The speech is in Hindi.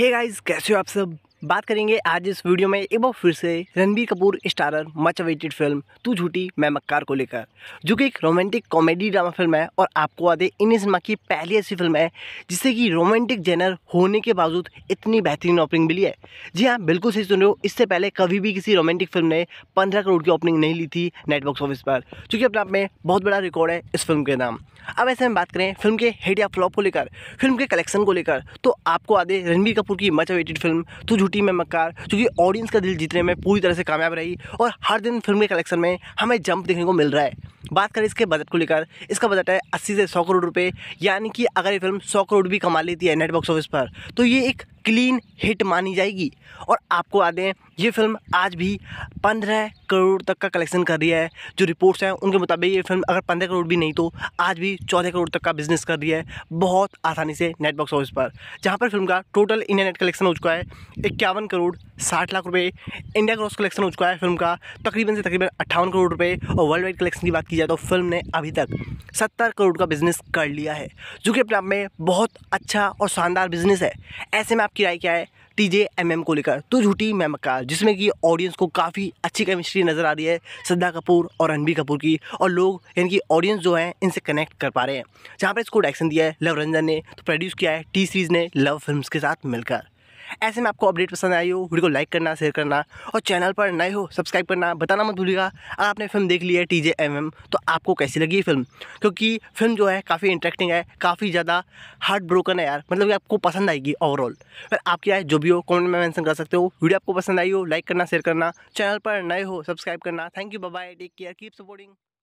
Hey guys, guess who up some बात करेंगे आज इस वीडियो में एक बार फिर से Ranbir Kapoor starrer much awaited film Tu Jhoothi मैं मक्कार को लेकर जो कि एक रोमांटिक कॉमेडी ड्रामा फिल्म है और आपको आदे इन सिनेमा की पहली ऐसी फिल्म है जिससे कि रोमांटिक जेनर होने के बावजूद इतनी बेहतरीन ओपनिंग मिली है जी हाँ बिल्कुल सही सुन रहे हो इससे पहले कभी भी किसी रोमांटिक फिल्म ने पंद्रह करोड़ की ओपनिंग नहीं ली थी नेटबॉक्स ऑफिस पर चूँकि अपने आप में बहुत बड़ा रिकॉर्ड है इस फिल्म के नाम अब ऐसे में बात करें फिल्म के हिट या फ्लॉप को लेकर फिल्म के कलेक्शन को लेकर तो आपको आदे रणबीर कपूर की much awaited film Tu shooting में मक्कार क्योंकि ऑडियंस का दिल जीतने में पूरी तरह से कामयाब रही और हर दिन फिल्म के कलेक्शन में हमें जंप देखने को मिल रहा है बात करें इसके बजट को लेकर इसका बजट है अस्सी से सौ करोड़ रुपये यानी कि अगर ये फिल्म सौ करोड़ भी कमा लेती है नेट बॉक्स ऑफिस पर तो ये एक क्लीन हिट मानी जाएगी और आपको याद है ये फिल्म आज भी पंद्रह करोड़ तक का कलेक्शन कर रही है जो रिपोर्ट्स हैं उनके मुताबिक ये फिल्म अगर पंद्रह करोड़ भी नहीं तो आज भी चौदह करोड़ तक का बिजनेस कर रही है बहुत आसानी से नेटबॉक्स ऑफिस पर जहाँ पर फिल्म का टोटल इंडिया नेट कलेक्शन हो चुका है इक्यावन करोड़ साठ लाख रुपये इंडिया क्रॉस कलेक्शन हो चुका है फिल्म का तकरीबन से तकरीबन अट्ठावन करोड़ रुपये और वर्ल्ड वाइड कलेक्शन की बात की जाए तो फिल्म ने अभी तक सत्तर करोड़ का बिजनेस कर लिया है जो कि अपने आप में बहुत अच्छा और शानदार बिजनेस है ऐसे में आपकी राय क्या है टी जे एम एम को लेकर तो झूठी मैं जिसमें कि ऑडियंस को काफ़ी अच्छी केमिस्ट्री नज़र आ रही है श्रद्धा कपूर और रणबीर कपूर की और लोग यानी कि ऑडियंस जो है इनसे कनेक्ट कर पा रहे हैं जहाँ पर इसको डायरेक्शन दिया है लव रंजन ने तो प्रोड्यूस किया है टी सीरीज़ ने लव फिल्म्स के साथ मिलकर ऐसे में आपको अपडेट पसंद आई हो वीडियो को लाइक करना शेयर करना और चैनल पर नए हो सब्सक्राइब करना बताना मत भूलिएगा अगर आपने फिल्म देख ली है टी जे एम एम तो आपको कैसी लगी फिल्म क्योंकि फिल्म जो है काफ़ी इंटरेक्टिंग है काफ़ी ज़्यादा हार्ट ब्रोकन है यार मतलब कि आपको पसंद आएगी ओवरऑल फिर आपकी राय जो भी हो कमेंट में मैंसन कर सकते हो वीडियो आपको पसंद आई हो लाइक करना शेयर करना चैनल पर नए हो सब्सक्राइब करना thank you bye take care keep supporting